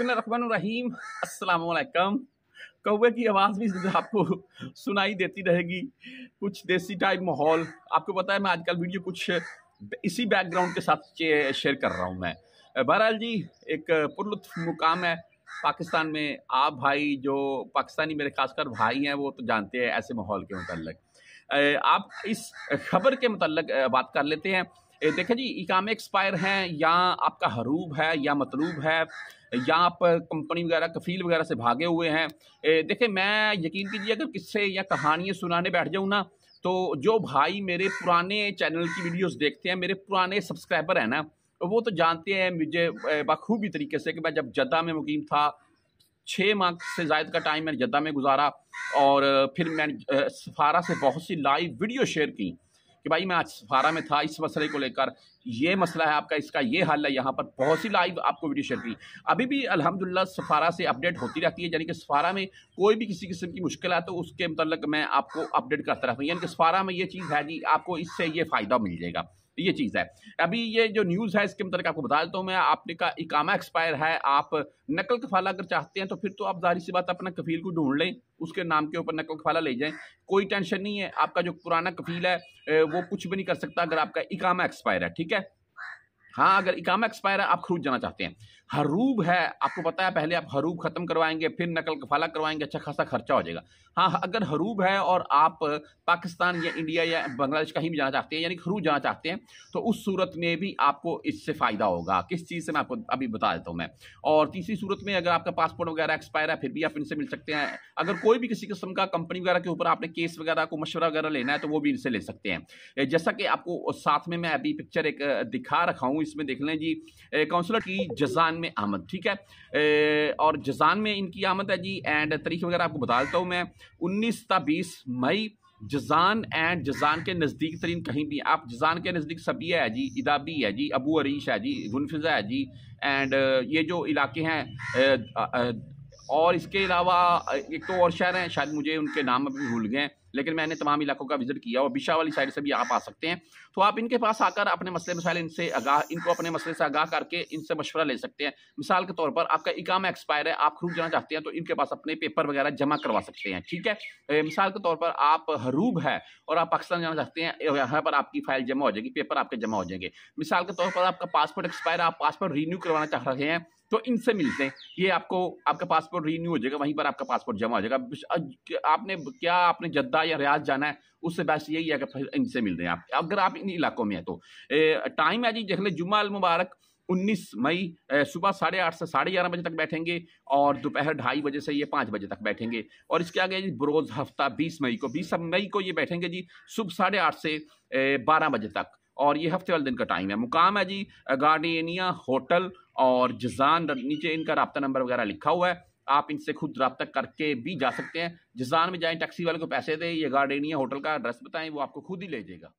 रहीम अस्सलाम कौवे की आवाज़ भी आपको सुनाई देती रहेगी कुछ देसी टाइप माहौल आपको पता है मैं आजकल वीडियो कुछ इसी बैकग्राउंड के साथ शेयर कर रहा हूँ मैं बहरहाल जी एक पुरलुत्फ मुकाम है पाकिस्तान में आप भाई जो पाकिस्तानी मेरे खासकर भाई हैं वो तो जानते हैं ऐसे माहौल के मतलब आप इस खबर के मतलब बात कर लेते हैं देखा जी इकाम एक्सपायर हैं या आपका हरूब है या मतलूब है या आप कंपनी वगैरह कफील वगैरह से भागे हुए हैं देखिए मैं यकीन कीजिए अगर किस्से या कहानियाँ सुनाने बैठ जाऊँ ना तो जो भाई मेरे पुराने चैनल की वीडियोज़ देखते हैं मेरे पुराने सब्सक्राइबर हैं ना वो तो जानते हैं मुझे बखूबी तरीके से कि मैं जब जद्दा में मुकीम था छः माह से जायद का टाइम मैंने जद्दा में गुजारा और फिर मैंने सफारा से बहुत सी लाइव वीडियो शेयर की कि भाई मैं आज सफारा में था इस मसले को लेकर ये मसला है आपका इसका ये हल है यहाँ पर बहुत सी लाइव आपको वीडियो शेयर की अभी भी अल्हम्दुलिल्लाह सफारा से अपडेट होती रहती है यानी कि सफारा में कोई भी किसी किस्म की मुश्किल है तो उसके मतलब मैं आपको अपडेट करता रहता हूँ यानी कि सफारा में ये चीज़ है जी आपको इससे ये फ़ायदा मिल जाएगा ये चीज़ है अभी ये जो न्यूज़ है इसके मतलब आपको बता देता हूँ मैं आपने का इकामा एक्सपायर है आप नकल कफाला अगर चाहते हैं तो फिर तो आप जाहिर सी बात अपना कफील को ढूंढ लें उसके नाम के ऊपर नकल कफाला ले जाएं कोई टेंशन नहीं है आपका जो पुराना कफील है वो कुछ भी नहीं कर सकता अगर आपका इकामा एक्सपायर है ठीक है हाँ अगर इकामा एक्सपायर है आप खरूज जाना चाहते हैं हरूब है आपको पता है पहले आप हरूब ख़त्म करवाएंगे फिर नकल कफाला करवाएंगे अच्छा खासा खर्चा हो जाएगा हाँ, हाँ अगर हरूब है और आप पाकिस्तान या इंडिया या बांग्लादेश कहीं भी जाना चाहते हैं यानी खरूज जाना चाहते हैं तो उस सूरत में भी आपको इससे फ़ायदा होगा किस चीज़ से मैं आपको अभी बता देता हूँ मैं और तीसरी सूरत में अगर आपका पासपोर्ट वगैरह एक्सपायर है फिर भी आप इनसे मिल सकते हैं अगर कोई भी किसी किस्म का कंपनी वगैरह के ऊपर आपने केस वगैरह को मशवरा वगैरह लेना है तो वो भी इनसे ले सकते हैं जैसा कि आपको साथ में मैं अभी पिक्चर एक दिखा रखा हूँ हूँ इसमें देख लें जी काउंसलर की जजान में आमद ठीक है ए, और जजान में इनकी आमद है जी एंड तरीक वगैरह आपको बता देता हूँ मैं उन्नीस ता बीस मई जजान एंड जजान के नज़दीक तरीन कहीं भी आप जजान के नज़दीक सबिया है जी इदाबी है जी अबू अरीश है जी गुनफिजा है जी एंड ये जो इलाके हैं और इसके अलावा एक तो और शहर हैं शायद मुझे उनके नाम अभी भूल गए हैं लेकिन मैंने तमाम इलाकों का विजिट किया और बिशा वाली साइड से भी आप आ सकते हैं तो आप इनके पास आकर अपने मसले मसाइल इनसे आगाह इनको अपने मसले से आगाह करके इनसे मशवरा ले सकते हैं मिसाल के तौर पर आपका इकाम एक्सपायर है आप हरूब जाना चाहते हैं तो इनके पास अपने पेपर वगैरह जमा करवा सकते हैं ठीक है मिसाल के तौर पर आप हरूब है और आप पाकिस्तान जाना चाहते हैं यहाँ पर आपकी फाइल जमा हो जाएगी पेपर आपके जमा हो जाएंगे मिसाल के तौर पर आपका पासपोर्ट एक्सपायर आप पासपोर्ट रीन्यू करवाना चाह रहे हैं तो इनसे मिलते हैं ये आपको आपका पासपोर्ट रीन्यू हो जाएगा वहीं पर आपका पासपोर्ट जमा हो जाएगा आपने क्या आपने जद्दा दुबई या रियाज जाना है उससे बेस्ट यही है कि फिर इनसे मिल रहे हैं आप अगर आप इन इलाकों में हैं तो टाइम है जी देख लें जुम्मा मुबारक 19 मई सुबह साढ़े आठ से साढ़े ग्यारह बजे तक बैठेंगे और दोपहर ढाई बजे से ये पाँच बजे तक बैठेंगे और इसके आगे जी बरोज़ हफ्ता 20 मई को 20 मई को ये बैठेंगे जी सुबह साढ़े आठ से बारह बजे तक और ये हफ्ते वाले दिन का टाइम है मुकाम है जी गार्डेनिया होटल और जजान नीचे इनका रबता नंबर वगैरह लिखा हुआ है आप इनसे खुद रब्ता करके भी जा सकते हैं जिसान में जाएं टैक्सी वाले को पैसे दें या गार्डेनिया होटल का एड्रेस बताएं वो आपको खुद ही ले जाएगा